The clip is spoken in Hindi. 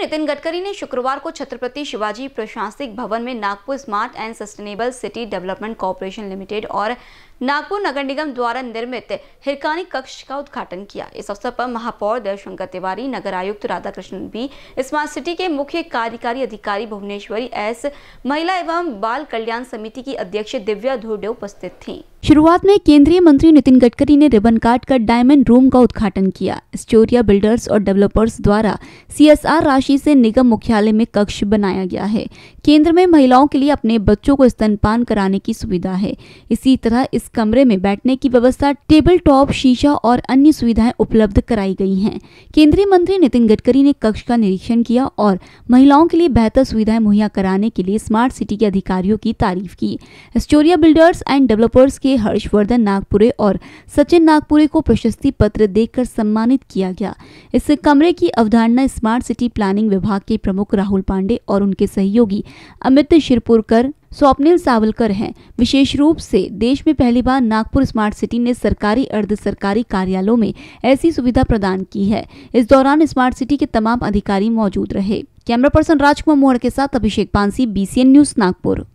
नितिन गडकरी ने शुक्रवार को छत्रपति शिवाजी प्रशासनिक भवन में Nagpur smart and sustainable city development corporation limited और नागपुर नगर निगम द्वारा निर्मित हिरकानी कक्ष का उद्घाटन किया इस अवसर पर महापौर देवशंकर तिवारी नगर आयुक्त राधा कृष्ण भी स्मार्ट सिटी के मुख्य कार्यकारी अधिकारी भुवनेश्वरी एस महिला एवं बाल कल्याण समिति की अध्यक्ष दिव्या धुर्डे उपस्थित थी शुरुआत में केंद्रीय मंत्री नितिन गडकरी ने रिबन काट कर डायमंड रूम का उद्घाटन किया स्टोरिया बिल्डर्स और डेवलपर्स द्वारा सीएसआर राशि से निगम मुख्यालय में कक्ष बनाया गया है केंद्र में महिलाओं के लिए अपने बच्चों को स्तनपान कराने की सुविधा है इसी तरह इस कमरे में बैठने की व्यवस्था टेबल टॉप शीशा और अन्य सुविधाएं उपलब्ध कराई गई हैं केंद्रीय मंत्री नितिन गडकरी ने कक्ष का निरीक्षण किया और महिलाओं के लिए बेहतर सुविधाएं मुहैया कराने के लिए स्मार्ट सिटी के अधिकारियों की तारीफ की एस्टोरिया बिल्डर्स एंड डेवलपर्स के हर्षवर्धन नागपुरे और सचिन नागपुरे को प्रशस्ति पत्र देकर सम्मानित किया गया इस कमरे की अवधारणा स्मार्ट सिटी प्लानिंग विभाग के प्रमुख राहुल पांडे और उनके सहयोगी अमित शिरपुरकर स्वप्निल सावलकर हैं विशेष रूप से देश में पहली बार नागपुर स्मार्ट सिटी ने सरकारी अर्ध सरकारी कार्यालयों में ऐसी सुविधा प्रदान की है इस दौरान स्मार्ट सिटी के तमाम अधिकारी मौजूद रहे कैमरा पर्सन राजकुमार मोहर के साथ अभिषेक पांसी बीसीएन न्यूज नागपुर